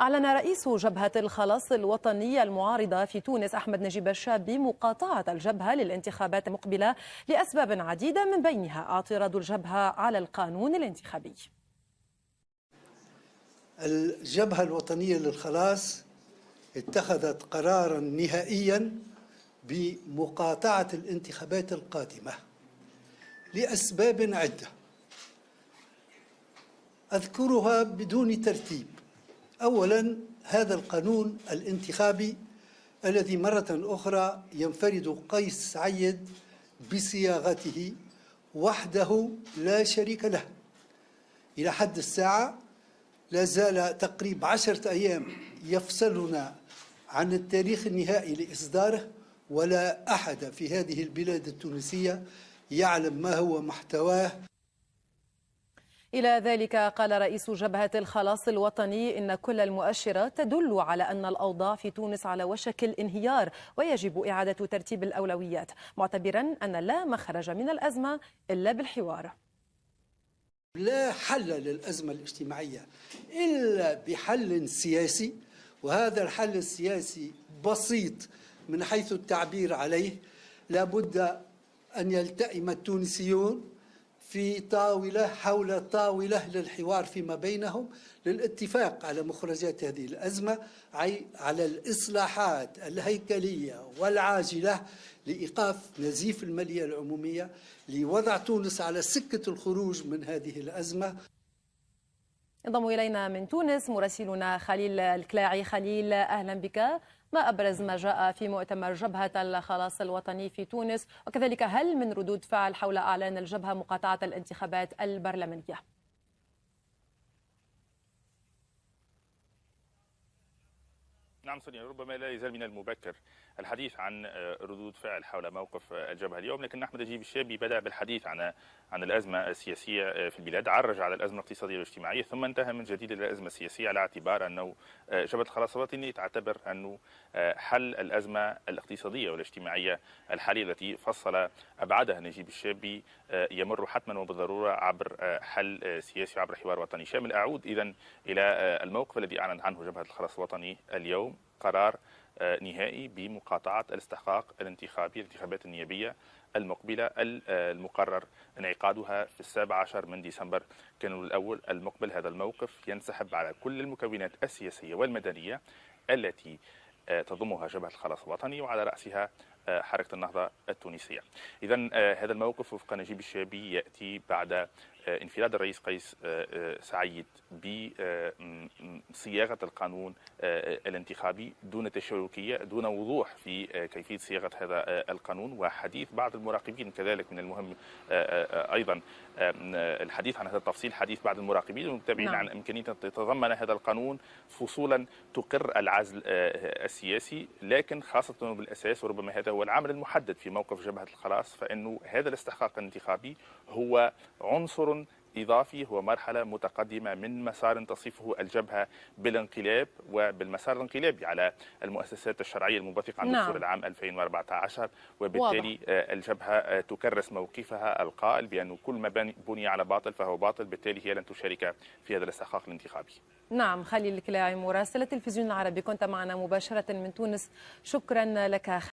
أعلن رئيس جبهة الخلاص الوطنية المعارضة في تونس أحمد نجيب الشابي مقاطعة الجبهة للانتخابات المقبلة لأسباب عديدة من بينها اعتراض الجبهة على القانون الانتخابي الجبهة الوطنية للخلاص اتخذت قرارا نهائيا بمقاطعة الانتخابات القادمة لأسباب عدة أذكرها بدون ترتيب أولا هذا القانون الانتخابي الذي مرة أخرى ينفرد قيس سعيد بصياغته وحده لا شريك له إلى حد الساعة لا زال تقريب عشرة أيام يفصلنا عن التاريخ النهائي لإصداره ولا أحد في هذه البلاد التونسية يعلم ما هو محتواه إلى ذلك قال رئيس جبهة الخلاص الوطني إن كل المؤشرات تدل على أن الأوضاع في تونس على وشك الانهيار ويجب إعادة ترتيب الأولويات معتبرا أن لا مخرج من الأزمة إلا بالحوار لا حل للأزمة الاجتماعية إلا بحل سياسي وهذا الحل السياسي بسيط من حيث التعبير عليه لابد أن يلتئم التونسيون في طاولة حول طاولة للحوار فيما بينهم للاتفاق على مخرجات هذه الأزمة أي على الإصلاحات الهيكلية والعاجلة لإيقاف نزيف المالية العمومية لوضع تونس على سكة الخروج من هذه الأزمة ينضم إلينا من تونس مراسلنا خليل الكلاعي خليل أهلا بك ما أبرز ما جاء في مؤتمر جبهة الخلاص الوطني في تونس وكذلك هل من ردود فعل حول أعلان الجبهة مقاطعة الانتخابات البرلمانية نعم صديقي ربما لا يزال من المبكر الحديث عن آه، ردود فعل حول موقف آه، الجبهه اليوم لكن احمد نجيب الشابي بدا بالحديث عن عن الازمه السياسيه آه، في البلاد عرج على الازمه الاقتصاديه والاجتماعيه ثم انتهى من جديد الى الازمه السياسيه على اعتبار انه جبهه الخلاص الوطني تعتبر انه حل الازمه الاقتصاديه والاجتماعيه الحاليه التي فصل ابعادها نجيب الشابي يمر حتما وبالضروره عبر حل سياسي عبر حوار وطني شامل اعود اذا الى الموقف الذي اعلنت عنه جبهه الخلاص الوطني اليوم قرار آه، نهائي بمقاطعة الاستحقاق الانتخابي الانتخابات النيابية المقبلة آه، المقرر انعقادها في السابع عشر من ديسمبر كانون الأول المقبل هذا الموقف ينسحب على كل المكونات السياسية والمدنية التي آه، تضمها جبهة الخلاص الوطني وعلى رأسها حركه النهضه التونسيه. اذا آه، هذا الموقف وفق نجيب الشابي ياتي بعد آه، انفراد الرئيس قيس آه، سعيد بصياغه القانون الانتخابي دون تشاركيه دون وضوح في كيفيه صياغه هذا القانون وحديث بعض المراقبين كذلك من المهم ايضا الحديث عن هذا التفصيل حديث بعض المراقبين والمتابعين نعم. عن امكانيه ان تتضمن هذا القانون فصولا تقر العزل السياسي لكن خاصه بالاساس وربما هذا والعمل المحدد في موقف جبهة الخلاص فإنه هذا الاستحقاق الانتخابي هو عنصر إضافي هو مرحلة متقدمة من مسار تصفه الجبهة بالانقلاب وبالمسار الانقلابي على المؤسسات الشرعية المنبثقة عن دستور نعم. العام 2014 وبالتالي واضح. آه، الجبهة تكرس موقفها القائل بأن كل ما بني على باطل فهو باطل بالتالي هي لن تشارك في هذا الاستحقاق الانتخابي نعم خليل الكلاعي مراسلة التلفزيون العربي كنت معنا مباشرة من تونس شكرا لك